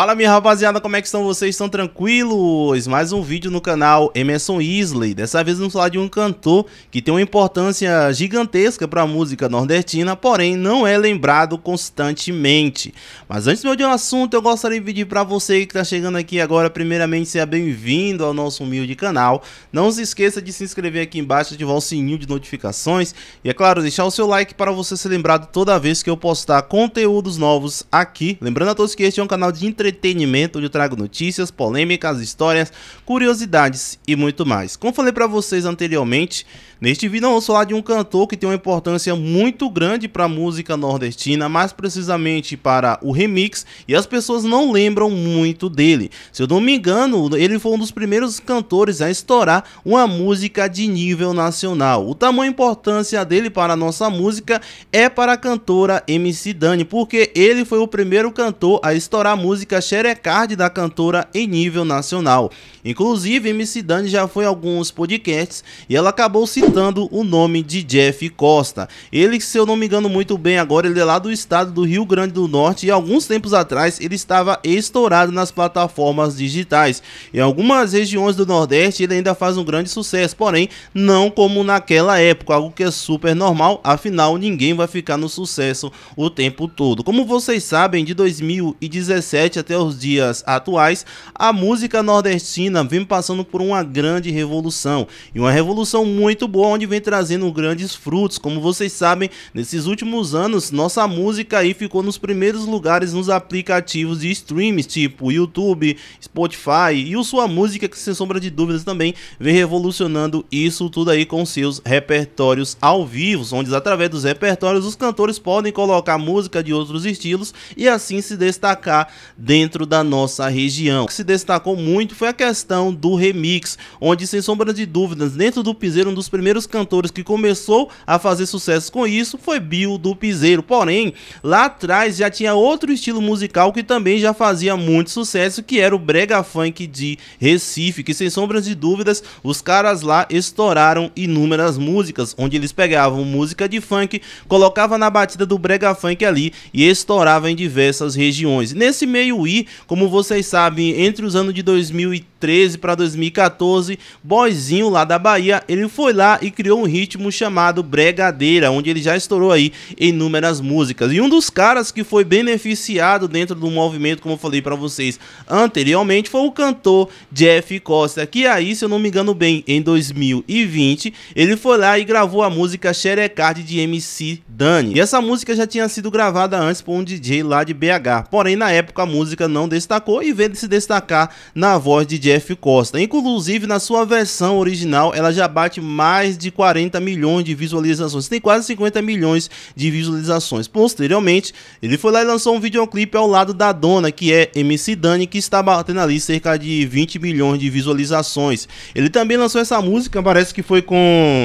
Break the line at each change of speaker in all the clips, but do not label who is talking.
Fala minha rapaziada, como é que estão vocês? Estão tranquilos? Mais um vídeo no canal Emerson Isley. Dessa vez vamos falar de um cantor que tem uma importância gigantesca para a música nordestina, porém não é lembrado constantemente. Mas antes de eu ir ao assunto, eu gostaria de pedir para você que está chegando aqui agora, primeiramente, seja bem-vindo ao nosso humilde canal. Não se esqueça de se inscrever aqui embaixo, ativar o sininho de notificações e, é claro, deixar o seu like para você ser lembrado toda vez que eu postar conteúdos novos aqui. Lembrando a todos que este é um canal de entretenimento, onde eu trago notícias, polêmicas, histórias, curiosidades e muito mais. Como falei para vocês anteriormente, neste vídeo eu vou falar de um cantor que tem uma importância muito grande para a música nordestina, mais precisamente para o remix, e as pessoas não lembram muito dele. Se eu não me engano, ele foi um dos primeiros cantores a estourar uma música de nível nacional. O tamanho e importância dele para a nossa música é para a cantora MC Dani, porque ele foi o primeiro cantor a estourar música música Xerecard da cantora em nível nacional. Inclusive, MC Dani já foi a alguns podcasts e ela acabou citando o nome de Jeff Costa. Ele, se eu não me engano muito bem agora, ele é lá do estado do Rio Grande do Norte e alguns tempos atrás ele estava estourado nas plataformas digitais. Em algumas regiões do Nordeste ele ainda faz um grande sucesso, porém não como naquela época, algo que é super normal, afinal ninguém vai ficar no sucesso o tempo todo. Como vocês sabem, de 2017 até os dias atuais, a música nordestina vem passando por uma grande revolução. E uma revolução muito boa, onde vem trazendo grandes frutos. Como vocês sabem, nesses últimos anos, nossa música aí ficou nos primeiros lugares nos aplicativos de streams, tipo YouTube, Spotify, e sua música, que sem sombra de dúvidas também vem revolucionando isso tudo aí com seus repertórios ao vivo, onde através dos repertórios os cantores podem colocar música de outros estilos e assim se destacar dentro dentro da nossa região. O que se destacou muito foi a questão do remix, onde sem sombra de dúvidas, dentro do Piseiro, um dos primeiros cantores que começou a fazer sucesso com isso foi Bill do Piseiro. Porém, lá atrás já tinha outro estilo musical que também já fazia muito sucesso, que era o brega funk de Recife, que sem sombra de dúvidas, os caras lá estouraram inúmeras músicas, onde eles pegavam música de funk, colocava na batida do brega funk ali e estourava em diversas regiões. Nesse meio evoluir. Como vocês sabem, entre os anos de 2013 2013 para 2014, Boizinho lá da Bahia, ele foi lá e criou um ritmo chamado bregadeira, onde ele já estourou aí inúmeras músicas. E um dos caras que foi beneficiado dentro do movimento, como eu falei para vocês anteriormente, foi o cantor Jeff Costa, que aí, se eu não me engano bem, em 2020, ele foi lá e gravou a música Xerecard de MC Dani. E essa música já tinha sido gravada antes por um DJ lá de BH. Porém, na época a música não destacou e veio se destacar na voz de Jeff Jeff Costa. Inclusive, na sua versão original, ela já bate mais de 40 milhões de visualizações. Tem quase 50 milhões de visualizações. Posteriormente, ele foi lá e lançou um videoclipe ao lado da dona, que é MC Dani, que está batendo ali cerca de 20 milhões de visualizações. Ele também lançou essa música, parece que foi com...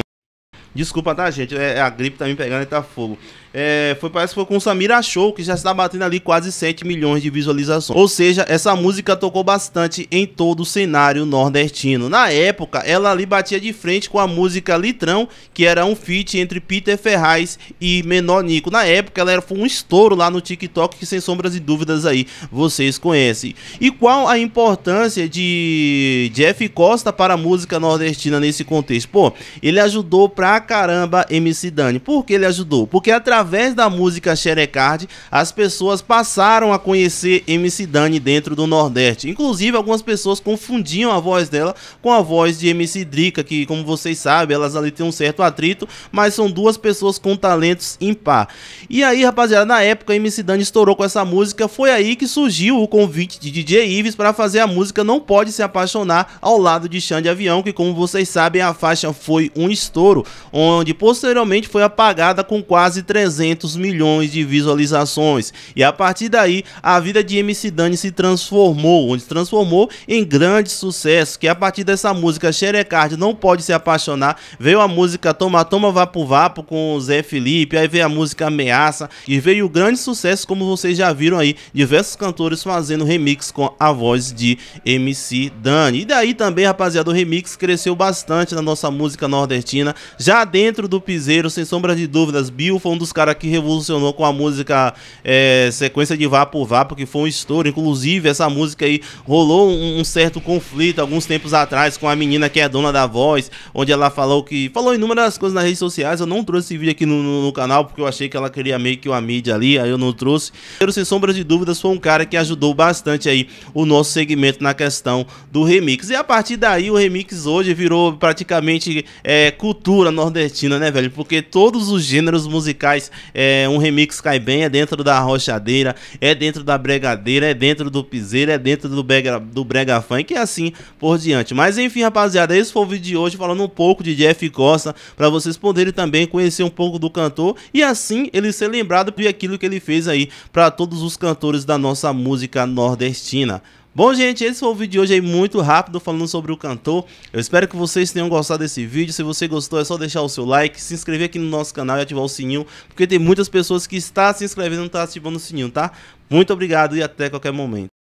Desculpa, tá, gente? É, é a gripe tá me pegando e tá fogo. É, foi, parece que foi com Samira Show, que já está batendo ali quase 7 milhões de visualizações. Ou seja, essa música tocou bastante em todo o cenário nordestino. Na época, ela ali batia de frente com a música Litrão, que era um feat entre Peter Ferraz e Menor Nico. Na época, ela era, foi um estouro lá no TikTok, que sem sombras e dúvidas aí vocês conhecem. E qual a importância de Jeff Costa para a música nordestina nesse contexto? Pô, ele ajudou pra caramba MC Dani. Por que ele ajudou? Porque através através da música Xerecard, as pessoas passaram a conhecer MC Dani dentro do Nordeste. Inclusive, algumas pessoas confundiam a voz dela com a voz de MC Drica, que, como vocês sabem, elas ali têm um certo atrito, mas são duas pessoas com talentos em par. E aí, rapaziada, na época, MC Dani estourou com essa música, foi aí que surgiu o convite de DJ Ives para fazer a música Não Pode Se Apaixonar ao lado de Xande Avião, que, como vocês sabem, a faixa foi um estouro, onde posteriormente foi apagada com quase 300 300 milhões de visualizações. E a partir daí, a vida de MC Dani se transformou, onde se transformou em grande sucesso, que a partir dessa música Xerecard Não Pode Se Apaixonar, veio a música Toma Toma Vapo Vapo com o Zé Felipe, aí veio a música Ameaça e veio o grande sucesso, como vocês já viram aí, diversos cantores fazendo remix com a voz de MC Dani. E daí também, rapaziada, o remix cresceu bastante na nossa música nordestina, já dentro do piseiro, sem sombra de dúvidas, Bill foi um dos cara que revolucionou com a música é, Sequência de Vá por Vá, porque foi um estouro. Inclusive, essa música aí rolou um, um, certo conflito alguns tempos atrás com a menina que é dona da voz, onde ela falou que. Falou inúmeras coisas nas redes sociais. Eu não trouxe esse vídeo aqui no, no, no canal porque eu achei que ela queria meio que uma mídia ali, aí eu não trouxe. Pero, sem sombra de dúvidas, foi um cara que ajudou bastante aí o nosso segmento na questão do remix. E a partir daí, o remix hoje virou praticamente é, cultura nordestina, né, velho? Porque todos os gêneros musicais é, um remix cai bem, é dentro da rochadeira, é dentro da bregadeira, é dentro do piseiro, é dentro do brega, do brega funk e assim por diante. Mas enfim, rapaziada, esse foi o vídeo de hoje falando um pouco de Jeff Costa, para vocês poderem também conhecer um pouco do cantor e assim ele ser lembrado por aquilo que ele fez aí para todos os cantores da nossa música nordestina. Bom, gente, esse foi o vídeo de hoje aí muito rápido falando sobre o cantor. Eu espero que vocês tenham gostado desse vídeo. Se você gostou, é só deixar o seu like, se inscrever aqui no nosso canal e ativar o sininho, porque tem muitas pessoas que estão se inscrevendo e não estão ativando o sininho, tá? Muito obrigado e até qualquer momento.